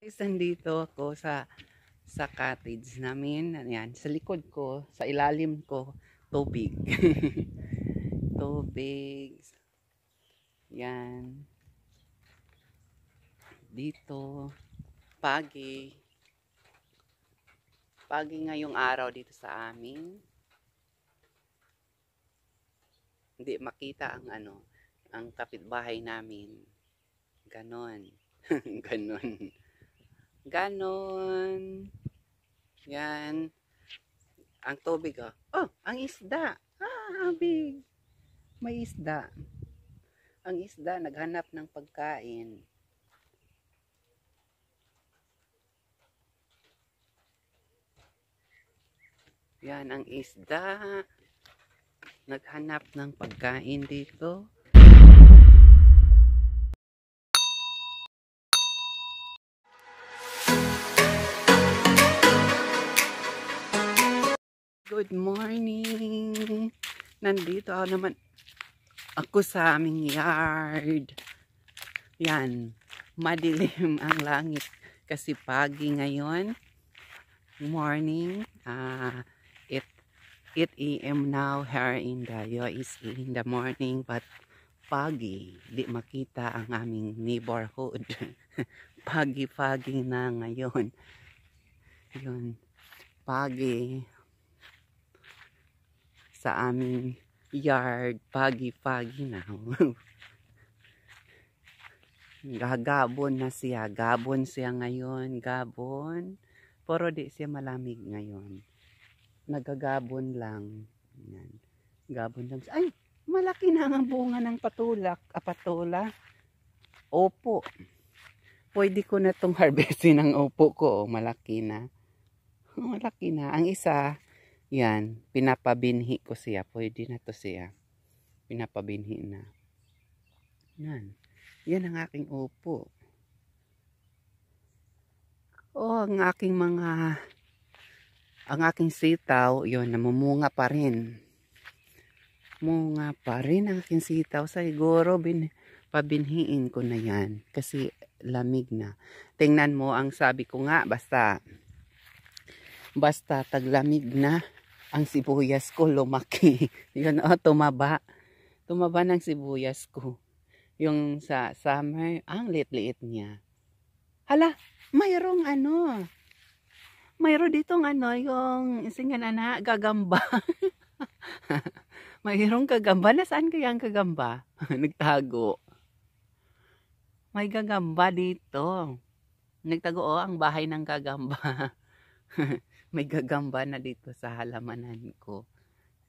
Guys, nandito ako sa sa cottage namin. Ayan, sa likod ko, sa ilalim ko, tubig. tubig. Yan. Dito, pagi. Pagi ngayong araw dito sa amin. Hindi makita ang ano, ang kapitbahay namin. Ganon. Ganon. Ganon. Yan. Ang tubig, oh. Oh, ang isda. Ah, big. May isda. Ang isda, naghanap ng pagkain. Yan, ang isda. Naghanap ng pagkain dito. Good morning! Nandito ako naman ako sa aming yard. Yan, madilim ang langit kasi pagi ngayon. Morning, uh, it, 8 a.m. now here in the US in the morning but pagi, di makita ang aming neighborhood. Pagi-pagi na ngayon. Yun, pagi sa aming yard. Pagi-pagi na. Gagabon na siya. Gabon siya ngayon. Gabon. Pero di siya malamig ngayon. Nagagabon lang. Yan. Gabon lang siya. Ay! Malaki na ang bunga ng patulak. Ah, Opo. Pwede ko na itong harvestin ng opo ko. Malaki na. Malaki na. Ang isa, yan, pinapabinhi ko siya. Pwede na to siya. Pinapabinhi na. Yan. Yan ang aking upo. O, oh, ang aking mga ang aking sitaw, yun, namumunga pa rin. Munga pa rin ang aking sitaw. Siguro, bin, pabinhiin ko na yan. Kasi, lamig na. Tingnan mo, ang sabi ko nga, basta, basta taglamig na ang sibuyas ko lumaki. Yun, oh, tumaba. Tumaba ng sibuyas ko. Yung sa summer, ang liit-liit niya. Hala, mayroong ano. Mayroon ditong ano, yung singan na gagamba. mayroong gagamba. Nasaan kaya ang gagamba? Nagtago. May gagamba dito. Nagtago, oh, ang bahay ng gagamba may gagamba na dito sa halamanan ko.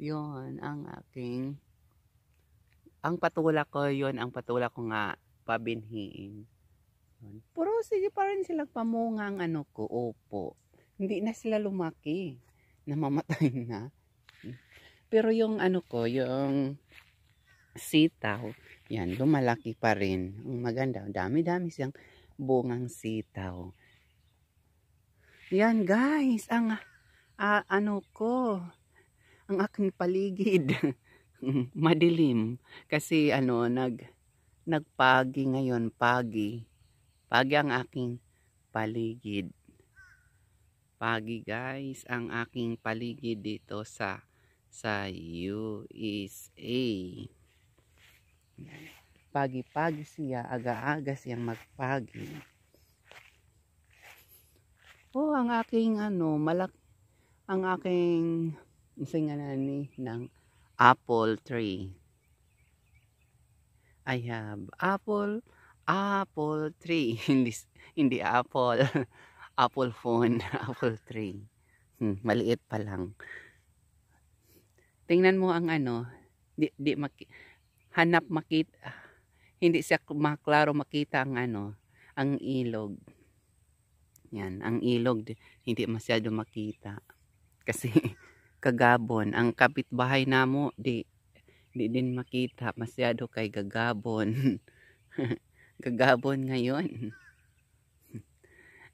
Yun, ang aking, ang patula ko, yun, ang patula ko nga, pabinhiin. Yun. Puro sige pa rin silang pamunga ang ano ko, opo. Hindi na sila lumaki, namamatay na. Pero yung ano ko, yung sitaw, yan, lumalaki pa rin. Ang maganda, dami-dami siyang bungang sitaw. Yan guys, ang uh, ano ko, ang aking paligid madilim kasi ano nag nagpagi ngayon, pagi. Pagi ang aking paligid. Pagi guys, ang aking paligid dito sa sa USA. Pagi-pagi siya, aga-aga siyang magpagi oh ang aking ano malak ang aking singanani ng apple tree I have apple apple tree hindi hindi apple apple phone apple tree hmm, maliit pa lang tingnan mo ang ano di, di maki, hanap makita hindi siya maklaro makita ang ano ang ilog yan, ang ilog hindi masyado makita. Kasi kagabon, ang kapitbahay namo di di din makita masyado kay gagabon. gagabon ngayon.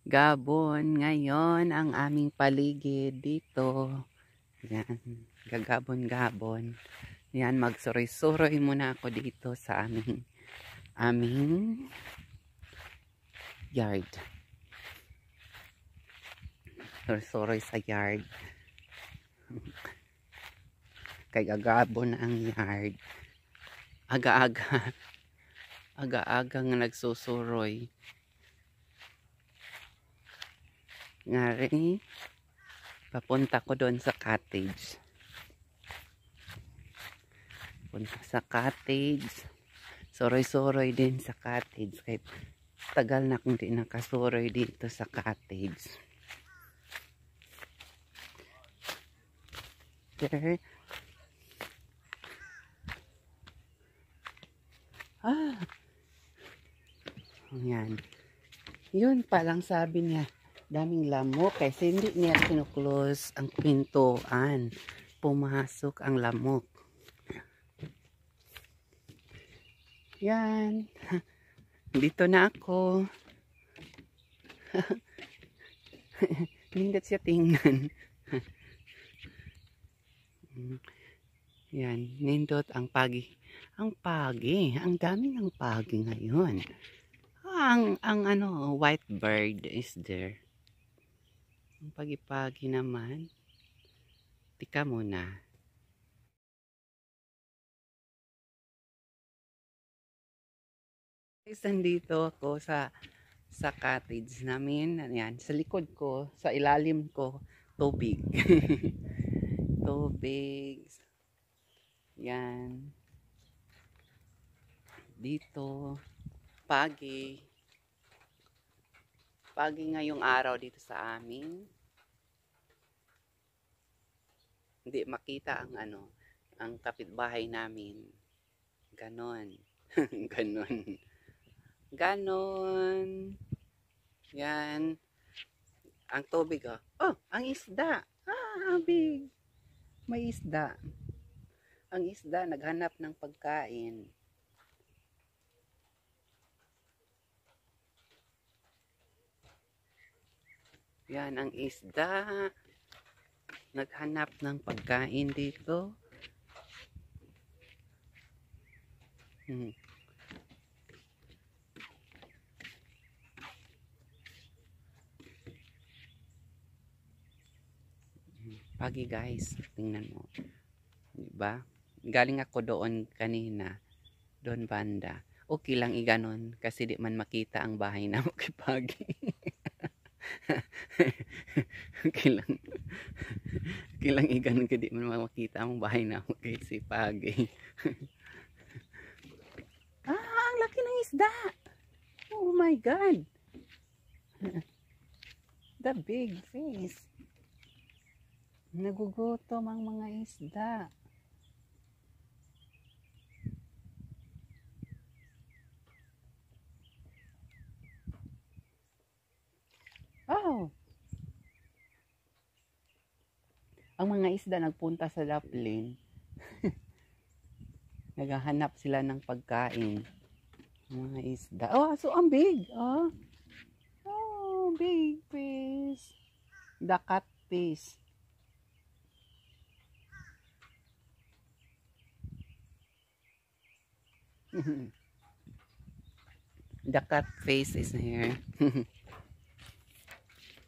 Gabon ngayon ang aming paligid dito. Yan, gagabon-gabon. Yan, magsuroy-suroy muna ako dito sa aming aming yard. Soroy sa yard. Kay agabo na ang yard. Aga-aga. Aga-aga nga nagsusuroy. Nga rin, papunta ko doon sa cottage. Punta sa cottage. Soroy-soroy din sa cottage. Kaya tagal na kung di nakasuroy dito sa cottage. Okay. Ah. Ayan. Yun palang sabi niya. Daming lamok kasi hindi niya kinuklos ang pintuan. Pumasok ang lamok. Yan. Dito na ako. Hindi siya tingnan. Yan, nindot ang pagi. Ang pagi, ang dami ng pagi ngayon. Ang ang ano, white bird is there. Ang pagi-pagi naman. Tika muna. Guys, nandito ako sa sa cottage namin. Yan, sa likod ko, sa ilalim ko, tubig. tubig. Yan. Dito. Pagi. Pagi ngayong araw dito sa amin. Hindi makita ang ano, ang kapitbahay namin. Ganon. Ganon. Ganon. Yan. Ang tubig oh. Oh, ang isda. Ah, big may isda. Ang isda naghanap ng pagkain. Yan ang isda. Naghanap ng pagkain dito. Hmm. Pagi guys, tingnan mo. 'Di ba? Galing ako doon kanina, doon banda. Okay lang iganon kasi di man makita ang bahay na okay pagi. okay lang. Okay lang iganon kasi di man makita ang bahay na okay si pagi. ah, ang laki ng isda. Oh my god. The big fish. Nagugutom ang mga isda. Oh! Ang mga isda nagpunta sa laplin. Naghahanap sila ng pagkain. mga isda. Oh, so ang big. Oh, oh big fish. Dakat fish. the cat face is here.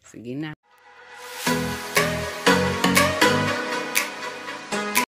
Sige na.